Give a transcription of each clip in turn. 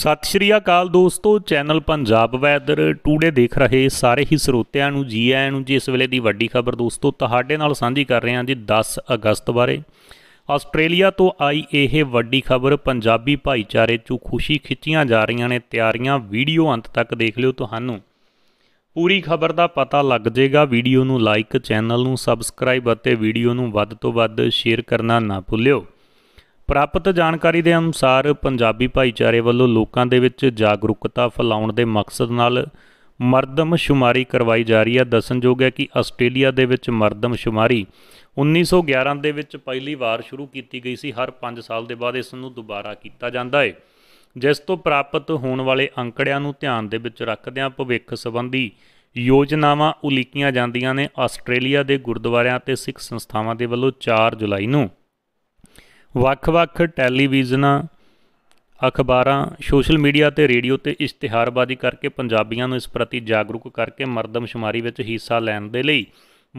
ਸਤਿ ਸ਼੍ਰੀ ਅਕਾਲ ਦੋਸਤੋ channel Punjab weather today ਦੇਖ ਰਹੇ ਸਾਰੇ ਹੀ ਸਰੋਤਿਆਂ ਨੂੰ ਜੀ ਆਇਆਂ ਨੂੰ ਜੀ ਇਸ ਵੇਲੇ ਦੀ ਵੱਡੀ ਖਬਰ ਦੋਸਤੋ ਤੁਹਾਡੇ ਨਾਲ ਸਾਂਝੀ ਕਰ ਰਹੇ ਹਾਂ ਜੀ 10 ਅਗਸਤ ਬਾਰੇ ਆਸਟ੍ਰੇਲੀਆ ਤੋਂ ਆਈ ਇਹ ਵੱਡੀ ਖਬਰ ਪੰਜਾਬੀ ਭਾਈਚਾਰੇ 'ਚ ਖੁਸ਼ੀ ਖਿੱਚੀਆਂ ਜਾ ਰਹੀਆਂ ਨੇ ਤਿਆਰੀਆਂ ਵੀਡੀਓ ਅੰਤ ਤੱਕ ਦੇਖ ਲਿਓ ਤੁਹਾਨੂੰ ਪੂਰੀ ਖਬਰ ਦਾ ਪਤਾ ਲੱਗ ਜਾਏਗਾ ਵੀਡੀਓ ਨੂੰ ਲਾਈਕ ਚੈਨਲ ਨੂੰ ਸਬਸਕ੍ਰਾਈਬ ਅਤੇ ਵੀਡੀਓ ਨੂੰ ਵੱਧ ਤੋਂ ਵੱਧ ਸ਼ੇਅਰ ਕਰਨਾ ਨਾ ਭੁੱਲਿਓ ਪ੍ਰਾਪਤ ਜਾਣਕਾਰੀ ਦੇ ਅਨੁਸਾਰ ਪੰਜਾਬੀ ਭਾਈਚਾਰੇ ਵੱਲੋਂ ਲੋਕਾਂ ਦੇ ਵਿੱਚ ਜਾਗਰੂਕਤਾ ਫੈਲਾਉਣ ਦੇ ਮਕਸਦ ਨਾਲ ਮਰਦਮ ਸ਼ੁਮਾਰੀ ਕਰਵਾਈ ਜਾ ਰਹੀ ਹੈ ਦੱਸਣਯੋਗ ਹੈ ਕਿ ਆਸਟ੍ਰੇਲੀਆ ਦੇ ਵਿੱਚ ਮਰਦਮ ਸ਼ੁਮਾਰੀ 1911 ਦੇ ਵਿੱਚ ਪਹਿਲੀ ਵਾਰ ਸ਼ੁਰੂ ਕੀਤੀ ਗਈ ਸੀ ਹਰ 5 ਸਾਲ ਦੇ ਬਾਅਦ ਇਸ ਨੂੰ ਦੁਬਾਰਾ ਕੀਤਾ ਜਾਂਦਾ ਹੈ ਜਿਸ ਤੋਂ ਪ੍ਰਾਪਤ ਹੋਣ ਵਾਲੇ ਅੰਕੜਿਆਂ ਨੂੰ ਧਿਆਨ ਦੇ ਵਿੱਚ ਰੱਖਦਿਆਂ ਭਵਿੱਖ ਸੰਬੰਧੀ ਯੋਜਨਾਵਾਂ ਉਲੀਕੀਆਂ ਜਾਂਦੀਆਂ ਨੇ ਆਸਟ੍ਰੇਲੀਆ ਦੇ ਗੁਰਦੁਆਰਿਆਂ ਅਤੇ ਸਿੱਖ ਸੰਸਥਾਵਾਂ ਦੇ ਵੱਲੋਂ 4 ਜੁਲਾਈ ਨੂੰ ਵੱਖ-ਵੱਖ ਟੈਲੀਵਿਜ਼ਨਾਂ ਅਖਬਾਰਾਂ ਸੋਸ਼ਲ ਮੀਡੀਆ ਤੇ ਰੇਡੀਓ ਤੇ ਇਸ਼ਤਿਹਾਰਬਾਜ਼ੀ ਕਰਕੇ ਪੰਜਾਬੀਆਂ ਨੂੰ ਇਸ ਪ੍ਰਤੀ ਜਾਗਰੂਕ ਕਰਕੇ ਮਰਦਮਸ਼ੁਮਾਰੀ ਵਿੱਚ ਹਿੱਸਾ ਲੈਣ ਦੇ ਲਈ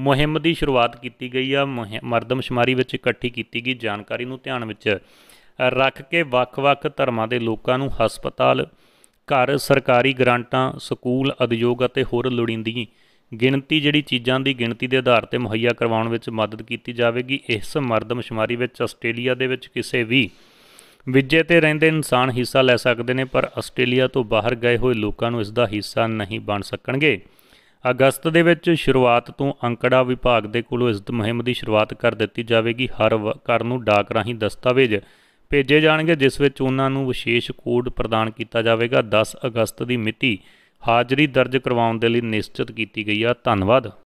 ਮੁਹਿੰਮ ਦੀ ਸ਼ੁਰੂਆਤ ਕੀਤੀ ਗਈ ਆ ਮਰਦਮਸ਼ੁਮਾਰੀ ਵਿੱਚ ਇਕੱਠੀ ਕੀਤੀ ਗਈ ਜਾਣਕਾਰੀ ਨੂੰ ਧਿਆਨ ਵਿੱਚ ਰੱਖ ਕੇ ਵੱਖ-ਵੱਖ ਧਰਮਾਂ ਦੇ ਲੋਕਾਂ ਨੂੰ ਹਸਪਤਾਲ ਘਰ ਸਰਕਾਰੀ ਗ੍ਰਾਂਟਾਂ ਸਕੂਲ ਉਦਯੋਗ ਅਤੇ ਹੋਰ ਲੋੜੀਂਦੀਆਂ ਗਿਣਤੀ ਜਿਹੜੀ ਚੀਜ਼ਾਂ ਦੀ ਗਿਣਤੀ ਦੇ ਆਧਾਰ ਤੇ ਮੁਹੱਈਆ ਕਰਵਾਉਣ ਵਿੱਚ ਮਦਦ ਕੀਤੀ ਜਾਵੇਗੀ ਇਸ ਮਰਦਮਸ਼ੁਮਾਰੀ ਵਿੱਚ ਆਸਟ੍ਰੇਲੀਆ ਦੇ ਵਿੱਚ ਕਿਸੇ ਵੀ ਵਿਜੇ ਤੇ ਰਹਿੰਦੇ ਇਨਸਾਨ ਹਿੱਸਾ ਲੈ ਸਕਦੇ ਨੇ ਪਰ ਆਸਟ੍ਰੇਲੀਆ ਤੋਂ ਬਾਹਰ ਗਏ ਹੋਏ ਲੋਕਾਂ ਨੂੰ ਇਸ ਦਾ ਹਿੱਸਾ ਨਹੀਂ ਬਣ ਸਕਣਗੇ ਅਗਸਤ ਦੇ ਵਿੱਚ ਸ਼ੁਰੂਆਤ ਤੋਂ ਅੰਕੜਾ ਵਿਭਾਗ ਦੇ ਕੋਲੋਂ ਇਸ ਮੁਹਿੰਮ ਦੀ ਸ਼ੁਰੂਆਤ ਕਰ ਦਿੱਤੀ ਜਾਵੇਗੀ ਹਰ ਘਰ ਨੂੰ ਡਾਕ ਰਾਹੀਂ ਦਸਤਾਵੇਜ਼ ਭੇਜੇ ਜਾਣਗੇ ਜਿਸ ਵਿੱਚ ਉਹਨਾਂ ਨੂੰ ਵਿਸ਼ੇਸ਼ ਕੋਡ ਪ੍ਰਦਾਨ ਕੀਤਾ ਜਾਵੇਗਾ 10 ਅਗਸਤ ਦੀ ਮਿਤੀ ਹਾਜ਼ਰੀ ਦਰਜ ਕਰਵਾਉਣ ਦੇ ਲਈ ਨਿਸ਼ਚਿਤ ਕੀਤੀ ਗਈ ਆ ਧੰਨਵਾਦ